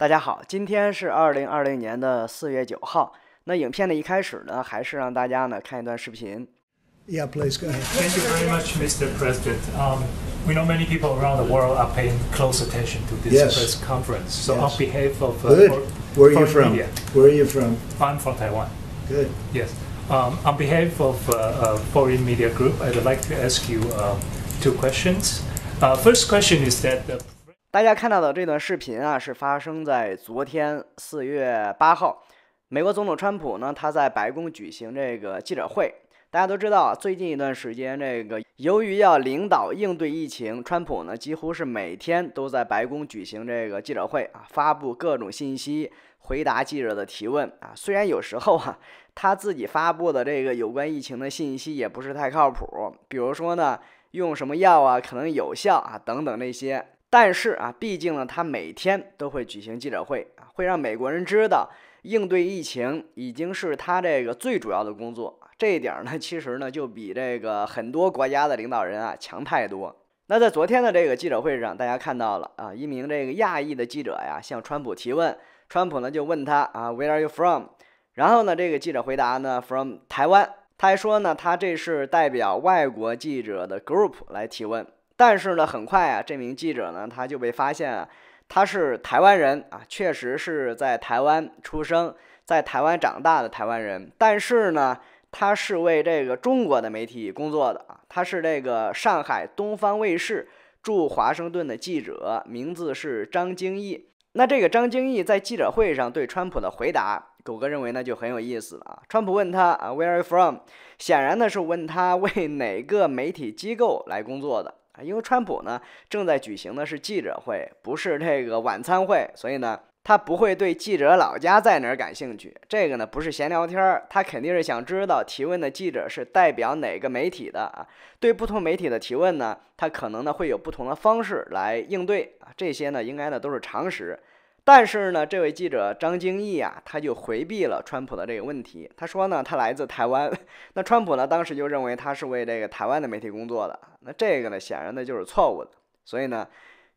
大家好，今天是二零二零年的四月九号。那影片的一开始呢，还是让大家呢看一段视频。Yeah, please go ahead. Thank you very much, Mr. President. Um, we know many people around the world are paying close attention to this yes. press conference. So, yes. on behalf of uh, Good. Where are you from? Media, Where are you from? I'm from Taiwan. Good. Yes. Um, on behalf of uh, uh, Foreign Media Group, I'd like to ask you uh, two questions. Uh, first question is that the 大家看到的这段视频啊，是发生在昨天四月八号。美国总统川普呢，他在白宫举行这个记者会。大家都知道，最近一段时间，这个由于要领导应对疫情，川普呢几乎是每天都在白宫举行这个记者会啊，发布各种信息，回答记者的提问啊。虽然有时候啊，他自己发布的这个有关疫情的信息也不是太靠谱，比如说呢，用什么药啊，可能有效啊，等等这些。但是啊，毕竟呢，他每天都会举行记者会啊，会让美国人知道应对疫情已经是他这个最主要的工作。这一点儿呢，其实呢，就比这个很多国家的领导人啊强太多。那在昨天的这个记者会上，大家看到了啊，一名这个亚裔的记者呀向川普提问，川普呢就问他啊，Where are you from？然后呢，这个记者回答呢，From 台湾。他还说呢，他这是代表外国记者的 group 来提问。但是呢，很快啊，这名记者呢，他就被发现啊，他是台湾人啊，确实是在台湾出生，在台湾长大的台湾人。但是呢，他是为这个中国的媒体工作的啊，他是这个上海东方卫视驻华盛顿的记者，名字是张晶毅。那这个张晶毅在记者会上对川普的回答，狗哥认为呢就很有意思了啊。川普问他啊，Where are you from？显然呢是问他为哪个媒体机构来工作的。因为川普呢正在举行的是记者会，不是这个晚餐会，所以呢他不会对记者老家在哪儿感兴趣。这个呢不是闲聊天儿，他肯定是想知道提问的记者是代表哪个媒体的啊。对不同媒体的提问呢，他可能呢会有不同的方式来应对啊。这些呢应该呢都是常识。但是呢，这位记者张京毅啊，他就回避了川普的这个问题。他说呢，他来自台湾。那川普呢，当时就认为他是为这个台湾的媒体工作的。那这个呢，显然呢就是错误的。所以呢，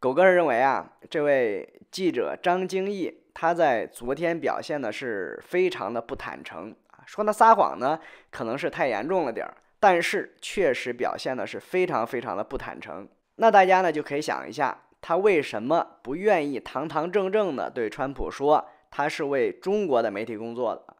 狗哥认为啊，这位记者张京毅他在昨天表现的是非常的不坦诚啊，说他撒谎呢，可能是太严重了点儿，但是确实表现的是非常非常的不坦诚。那大家呢就可以想一下。他为什么不愿意堂堂正正的对川普说他是为中国的媒体工作的？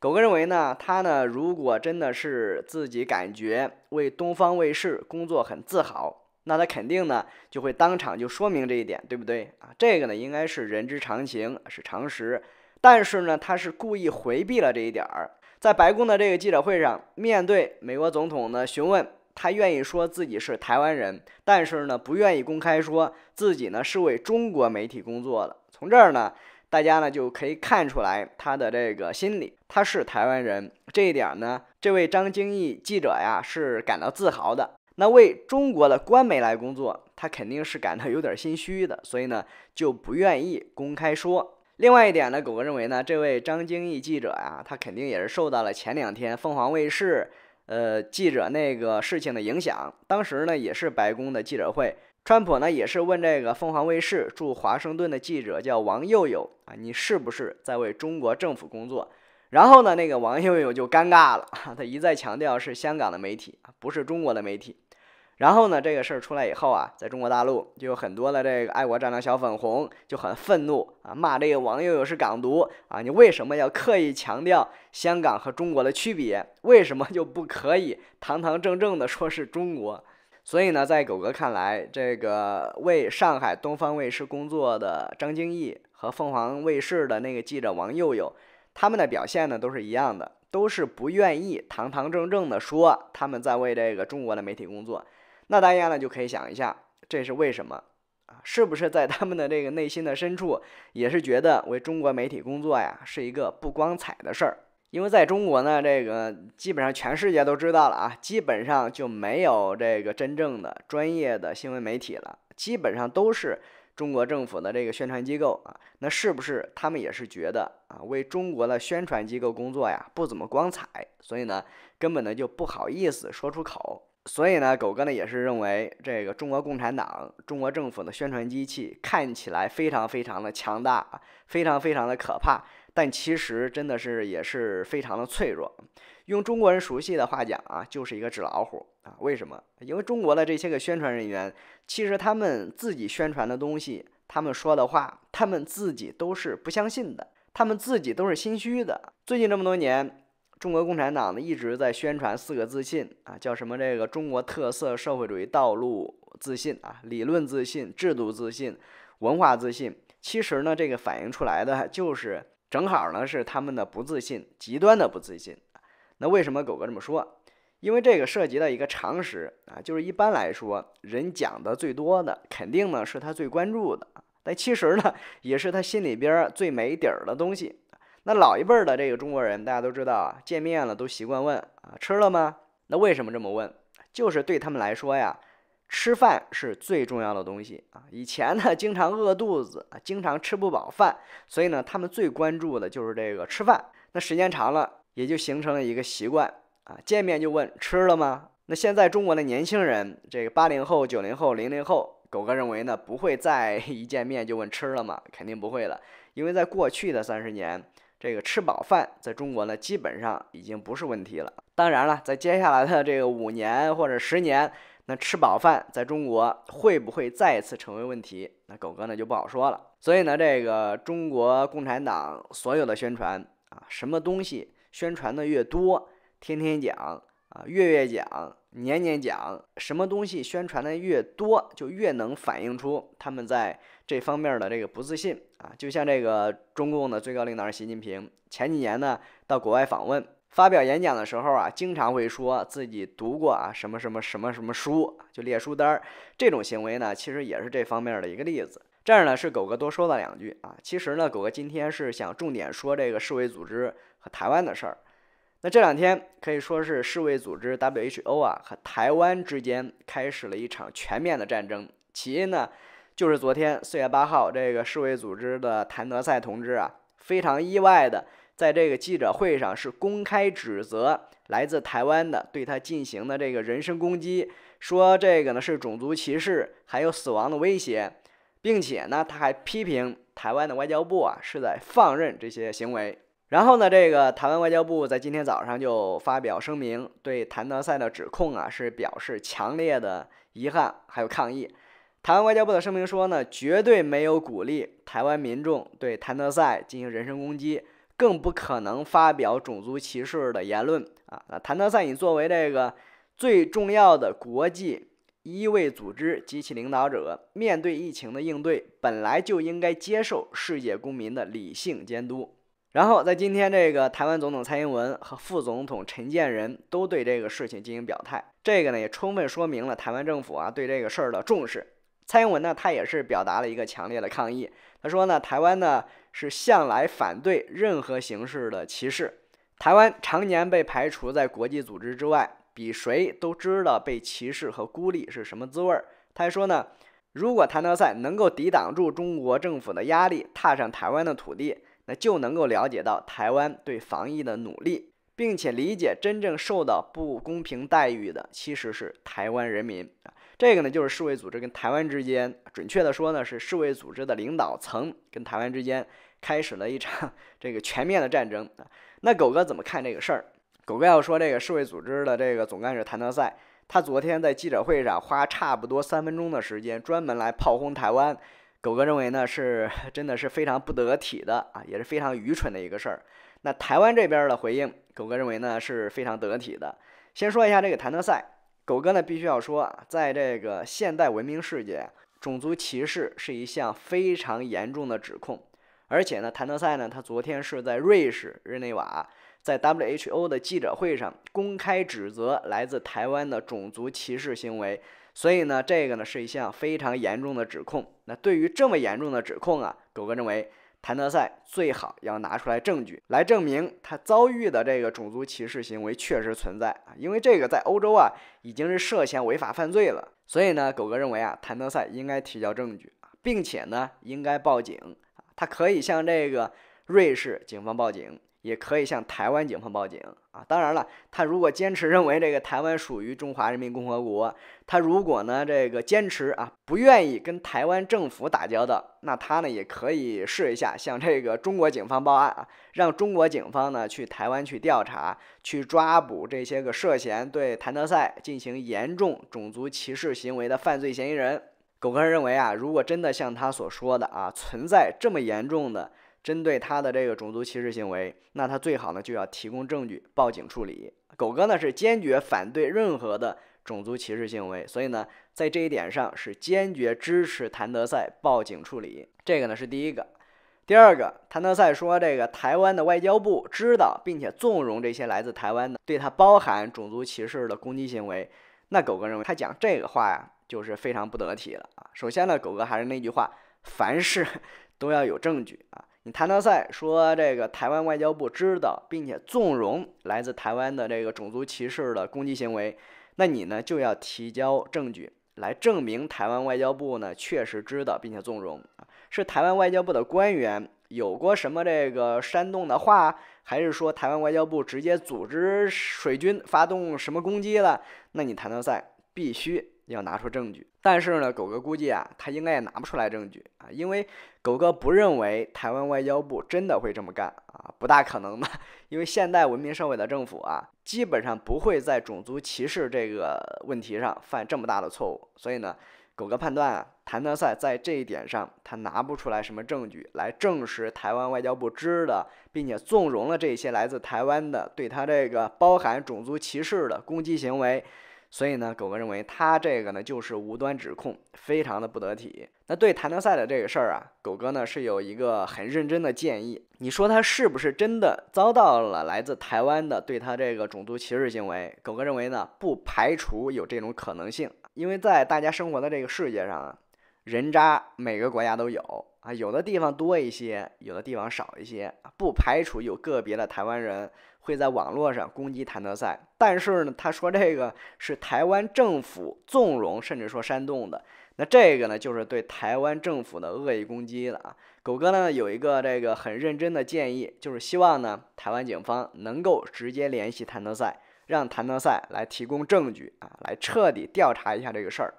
狗哥认为呢，他呢如果真的是自己感觉为东方卫视工作很自豪，那他肯定呢就会当场就说明这一点，对不对啊？这个呢应该是人之常情，是常识。但是呢，他是故意回避了这一点儿，在白宫的这个记者会上，面对美国总统的询问。他愿意说自己是台湾人，但是呢，不愿意公开说自己呢是为中国媒体工作的。从这儿呢，大家呢就可以看出来他的这个心理。他是台湾人这一点呢，这位张京义记者呀是感到自豪的。那为中国的官媒来工作，他肯定是感到有点心虚的，所以呢就不愿意公开说。另外一点呢，狗哥认为呢，这位张京义记者呀，他肯定也是受到了前两天凤凰卫视。呃，记者那个事情的影响，当时呢也是白宫的记者会，川普呢也是问这个凤凰卫视驻华盛顿的记者叫王佑佑啊，你是不是在为中国政府工作？然后呢，那个王佑佑就尴尬了，他一再强调是香港的媒体不是中国的媒体。然后呢，这个事儿出来以后啊，在中国大陆就有很多的这个爱国战狼小粉红就很愤怒啊，骂这个王佑佑是港独啊，你为什么要刻意强调香港和中国的区别？为什么就不可以堂堂正正的说是中国？所以呢，在狗哥看来，这个为上海东方卫视工作的张京毅和凤凰卫视的那个记者王佑佑，他们的表现呢都是一样的，都是不愿意堂堂正正的说他们在为这个中国的媒体工作。那大家呢就可以想一下，这是为什么啊？是不是在他们的这个内心的深处，也是觉得为中国媒体工作呀是一个不光彩的事儿？因为在中国呢，这个基本上全世界都知道了啊，基本上就没有这个真正的专业的新闻媒体了，基本上都是中国政府的这个宣传机构啊。那是不是他们也是觉得啊，为中国的宣传机构工作呀不怎么光彩，所以呢，根本呢就不好意思说出口。所以呢，狗哥呢也是认为，这个中国共产党、中国政府的宣传机器看起来非常非常的强大，非常非常的可怕，但其实真的是也是非常的脆弱。用中国人熟悉的话讲啊，就是一个纸老虎啊。为什么？因为中国的这些个宣传人员，其实他们自己宣传的东西，他们说的话，他们自己都是不相信的，他们自己都是心虚的。最近这么多年。中国共产党呢一直在宣传四个自信啊，叫什么这个中国特色社会主义道路自信啊、理论自信、制度自信、文化自信。其实呢，这个反映出来的就是正好呢是他们的不自信，极端的不自信。那为什么狗哥这么说？因为这个涉及到一个常识啊，就是一般来说人讲的最多的，肯定呢是他最关注的，但其实呢也是他心里边最没底儿的东西。那老一辈的这个中国人，大家都知道啊，见面了都习惯问啊，吃了吗？那为什么这么问？就是对他们来说呀，吃饭是最重要的东西啊。以前呢，经常饿肚子啊，经常吃不饱饭，所以呢，他们最关注的就是这个吃饭。那时间长了，也就形成了一个习惯啊，见面就问吃了吗？那现在中国的年轻人，这个八零后、九零后、零零后，狗哥认为呢，不会再 一见面就问吃了吗？肯定不会了，因为在过去的三十年。这个吃饱饭，在中国呢，基本上已经不是问题了。当然了，在接下来的这个五年或者十年，那吃饱饭在中国会不会再次成为问题？那狗哥呢，就不好说了。所以呢，这个中国共产党所有的宣传啊，什么东西宣传的越多，天天讲啊，月月讲，年年讲，什么东西宣传的越多，就越能反映出他们在。这方面的这个不自信啊，就像这个中共的最高领导人习近平前几年呢到国外访问发表演讲的时候啊，经常会说自己读过啊什么什么什么什么书，就列书单儿。这种行为呢，其实也是这方面的一个例子。这儿呢是狗哥多说了两句啊，其实呢狗哥今天是想重点说这个世卫组织和台湾的事儿。那这两天可以说是世卫组织 WHO 啊和台湾之间开始了一场全面的战争，起因呢。就是昨天四月八号，这个世卫组织的谭德赛同志啊，非常意外的在这个记者会上是公开指责来自台湾的对他进行的这个人身攻击，说这个呢是种族歧视，还有死亡的威胁，并且呢他还批评台湾的外交部啊是在放任这些行为。然后呢，这个台湾外交部在今天早上就发表声明，对谭德赛的指控啊是表示强烈的遗憾还有抗议。台湾外交部的声明说呢，绝对没有鼓励台湾民众对谭德赛进行人身攻击，更不可能发表种族歧视的言论啊！那谭德赛，你作为这个最重要的国际医卫组织及其领导者，面对疫情的应对，本来就应该接受世界公民的理性监督。然后，在今天，这个台湾总统蔡英文和副总统陈建仁都对这个事情进行表态，这个呢也充分说明了台湾政府啊对这个事儿的重视。蔡英文呢，他也是表达了一个强烈的抗议。他说呢，台湾呢是向来反对任何形式的歧视，台湾常年被排除在国际组织之外，比谁都知道被歧视和孤立是什么滋味儿。他还说呢，如果谭德赛能够抵挡住中国政府的压力，踏上台湾的土地，那就能够了解到台湾对防疫的努力，并且理解真正受到不公平待遇的其实是台湾人民。这个呢，就是世卫组织跟台湾之间，准确的说呢，是世卫组织的领导层跟台湾之间开始了一场 这个全面的战争。那狗哥怎么看这个事儿？狗哥要说，这个世卫组织的这个总干事谭德赛，他昨天在记者会上花差不多三分钟的时间，专门来炮轰台湾。狗哥认为呢，是真的是非常不得体的啊，也是非常愚蠢的一个事儿。那台湾这边的回应，狗哥认为呢，是非常得体的。先说一下这个谭德赛。狗哥呢，必须要说，啊，在这个现代文明世界，种族歧视是一项非常严重的指控，而且呢，谭德赛呢，他昨天是在瑞士日内瓦，在 WHO 的记者会上公开指责来自台湾的种族歧视行为，所以呢，这个呢是一项非常严重的指控。那对于这么严重的指控啊，狗哥认为。谭德赛最好要拿出来证据来证明他遭遇的这个种族歧视行为确实存在啊，因为这个在欧洲啊已经是涉嫌违法犯罪了。所以呢，狗哥认为啊，谭德赛应该提交证据，并且呢应该报警啊，他可以向这个瑞士警方报警。也可以向台湾警方报警啊！当然了，他如果坚持认为这个台湾属于中华人民共和国，他如果呢这个坚持啊不愿意跟台湾政府打交道，那他呢也可以试一下向这个中国警方报案啊，让中国警方呢去台湾去调查，去抓捕这些个涉嫌对谭德赛进行严重种族歧视行为的犯罪嫌疑人。狗哥认为啊，如果真的像他所说的啊，存在这么严重的。针对他的这个种族歧视行为，那他最好呢就要提供证据，报警处理。狗哥呢是坚决反对任何的种族歧视行为，所以呢在这一点上是坚决支持谭德赛报警处理。这个呢是第一个。第二个，谭德赛说这个台湾的外交部知道并且纵容这些来自台湾的对他包含种族歧视的攻击行为，那狗哥认为他讲这个话呀就是非常不得体了啊。首先呢，狗哥还是那句话，凡事 都要有证据啊。你谭德赛说：“这个台湾外交部知道并且纵容来自台湾的这个种族歧视的攻击行为，那你呢就要提交证据来证明台湾外交部呢确实知道并且纵容，是台湾外交部的官员有过什么这个煽动的话，还是说台湾外交部直接组织水军发动什么攻击了？”那你谭德赛。必须要拿出证据，但是呢，狗哥估计啊，他应该也拿不出来证据啊，因为狗哥不认为台湾外交部真的会这么干啊，不大可能吧？因为现代文明社会的政府啊，基本上不会在种族歧视这个问题上犯这么大的错误，所以呢，狗哥判断啊，谭德赛在这一点上，他拿不出来什么证据来证实台湾外交部知的并且纵容了这些来自台湾的对他这个包含种族歧视的攻击行为。所以呢，狗哥认为他这个呢就是无端指控，非常的不得体。那对谭德赛的这个事儿啊，狗哥呢是有一个很认真的建议。你说他是不是真的遭到了来自台湾的对他这个种族歧视行为？狗哥认为呢，不排除有这种可能性，因为在大家生活的这个世界上啊。人渣，每个国家都有啊，有的地方多一些，有的地方少一些，不排除有个别的台湾人会在网络上攻击谭德赛，但是呢，他说这个是台湾政府纵容甚至说煽动的，那这个呢就是对台湾政府的恶意攻击了啊。狗哥呢有一个这个很认真的建议，就是希望呢台湾警方能够直接联系谭德赛，让谭德赛来提供证据啊，来彻底调查一下这个事儿。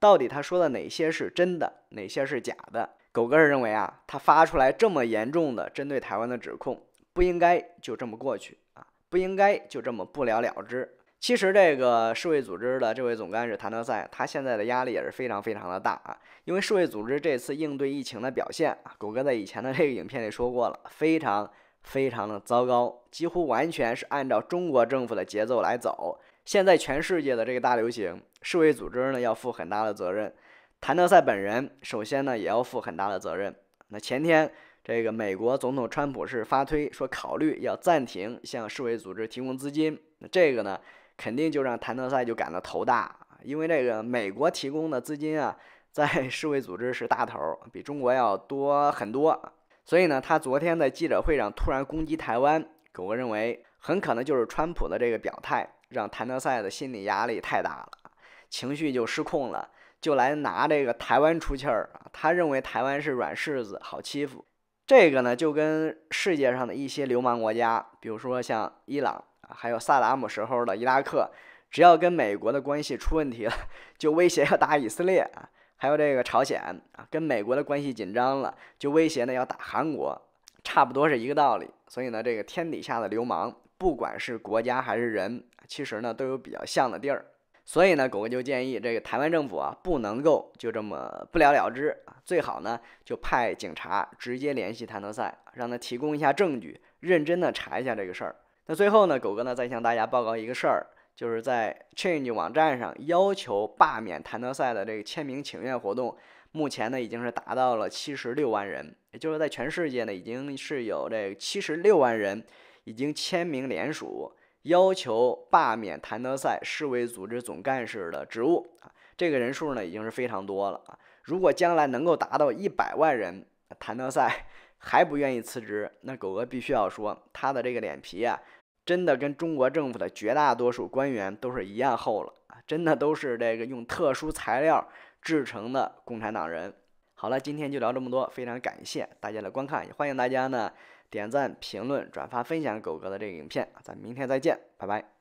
到底他说的哪些是真的，哪些是假的？狗哥认为啊，他发出来这么严重的针对台湾的指控，不应该就这么过去啊，不应该就这么不了了之。其实这个世卫组织的这位总干事谭德赛，他现在的压力也是非常非常的大啊，因为世卫组织这次应对疫情的表现啊，狗哥在以前的这个影片里说过了，非常非常的糟糕，几乎完全是按照中国政府的节奏来走。现在全世界的这个大流行，世卫组织呢要负很大的责任，谭德赛本人首先呢也要负很大的责任。那前天这个美国总统川普是发推说考虑要暂停向世卫组织提供资金，那这个呢肯定就让谭德赛就感到头大，因为这个美国提供的资金啊在 世卫组织是大头，比中国要多很多，所以呢他昨天在记者会上突然攻击台湾，我认为很可能就是川普的这个表态。让谭德赛的心理压力太大了，情绪就失控了，就来拿这个台湾出气儿。他认为台湾是软柿子，好欺负。这个呢，就跟世界上的一些流氓国家，比如说像伊朗啊，还有萨达姆时候的伊拉克，只要跟美国的关系出问题了，就威胁要打以色列；啊。还有这个朝鲜啊，跟美国的关系紧张了，就威胁呢要打韩国，差不多是一个道理。所以呢，这个天底下的流氓。不管是国家还是人，其实呢都有比较像的地儿，所以呢，狗哥就建议这个台湾政府啊，不能够就这么不了了之，啊，最好呢就派警察直接联系谭德赛，让他提供一下证据，认真的查一下这个事儿。那最后呢，狗哥呢再向大家报告一个事儿，就是在 Change 网站上要求罢免谭德赛的这个签名请愿活动，目前呢已经是达到了七十六万人，也就是在全世界呢已经是有这七十六万人。已经签名联署，要求罢免谭德塞世卫组织总干事的职务。啊。这个人数呢，已经是非常多了。啊。如果将来能够达到一百万人，谭德塞 还不愿意辞职，那狗哥必须要说，他的这个脸皮啊，真的跟中国政府的绝大多数官员都是一样厚了，啊，真的都是这个用特殊材料制成的共产党人。好了，今天就聊这么多，非常感谢大家的观看，也欢迎大家呢。点赞、评论、转发、分享狗哥的这个影片，咱明天再见，拜拜。